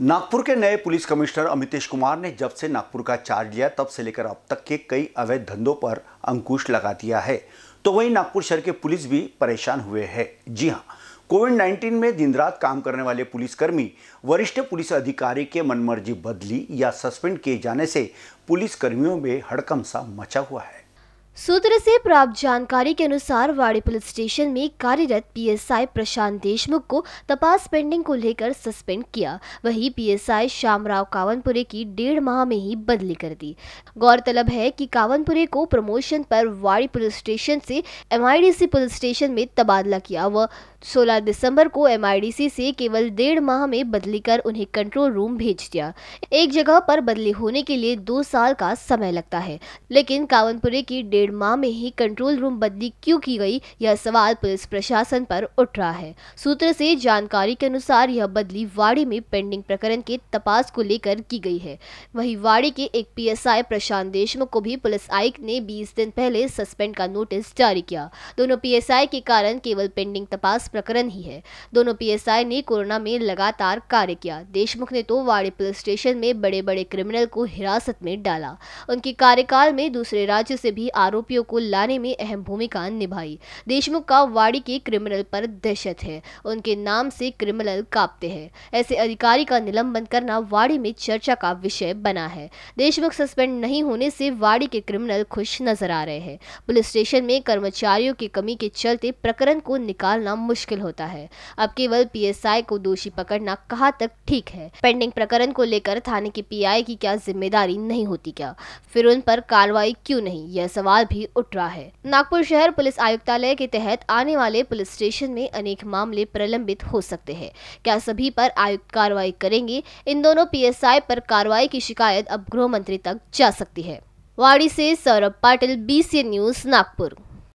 नागपुर के नए police commissioner Amitesh Kumar ने जब से नागपुर का चार्ज लिया तब से लेकर अब तक के कई अवैध धंधों पर अंकुश लगा दिया है तो वहीं नागपुर शहर के पुलिस भी परेशान हुए हैं जी हाँ कोविड 19 में दिन रात काम करने वाले पुलिसकर्मी वरिष्ठ पुलिस अधिकारी के मनमर्जी बदली या सस्पेंड किए जाने से पुलिसकर्मियों में हड़कम सा मचा हुआ है सूत्र से प्राप्त जानकारी के अनुसार वाड़ी पुलिस स्टेशन में कार्यरत पीएसआई प्रशांत देशमुख को तपास पेंडिंग को लेकर सस्पेंड किया वहीं पीएसआई श्यामराव कावनपुरे की डेढ़ माह में ही बदली कर दी गौरतलब है कि कावनपुरे को प्रमोशन पर वाड़ी पुलिस स्टेशन से एमआईडीसी पुलिस स्टेशन में तबादला किया व 16 दिसंबर को एमआईडीसी से केवल डेढ़ माह में बदली कर उन्हें कंट्रोल रूम भेज दिया एक जगह पर बदली होने के लिए दो साल का समय लगता है लेकिन कावनपुरे की डेढ़ माह में ही कंट्रोल रूम बदली क्यों की गई यह सवाल पुलिस प्रशासन पर उठ रहा है सूत्र से जानकारी के अनुसार यह बदली वाड़ी में पेंडिंग प्रकरण के तपास को लेकर की गई है वही वाड़ी के एक आई प्रशांत देशमुख को भी पुलिस आयुक्त ने बीस दिन पहले सस्पेंड का नोटिस जारी किया दोनों पी के कारण केवल पेंडिंग तपास प्रकरण ही है दोनों पीएसआई ने कोरोना में लगातार कार्य किया देशमुख ने तो वाड़ी पुलिस स्टेशन में बड़े बड़े क्रिमिनल को हिरासत में डाला उनके कार्यकाल में दूसरे राज्य से भी आरोपियों को लाने में अहम भूमिका निभाई देशमुख का वाड़ी के क्रिमिनल पर दहशत है उनके नाम से क्रिमिनल कांपते हैं ऐसे अधिकारी का निलंबन करना वाड़ी में चर्चा का विषय बना है देशमुख सस्पेंड नहीं होने से वाड़ी के क्रिमिनल खुश नजर आ रहे हैं पुलिस स्टेशन में कर्मचारियों की कमी के चलते प्रकरण को निकालना मुश्किल मुश्किल होता है अब केवल पीएसआई को दोषी पकड़ना कहाँ तक ठीक है पेंडिंग प्रकरण को लेकर थाने के पीआई की क्या जिम्मेदारी नहीं होती क्या फिर उन पर कार्रवाई क्यों नहीं यह सवाल भी उठ रहा है नागपुर शहर पुलिस आयुक्तालय के तहत आने वाले पुलिस स्टेशन में अनेक मामले प्रलंबित हो सकते हैं क्या सभी पर आयुक्त कार्रवाई करेंगे इन दोनों पी पर कार्रवाई की शिकायत अब गृह मंत्री तक जा सकती है वाड़ी से सौरभ पाटिल बी न्यूज नागपुर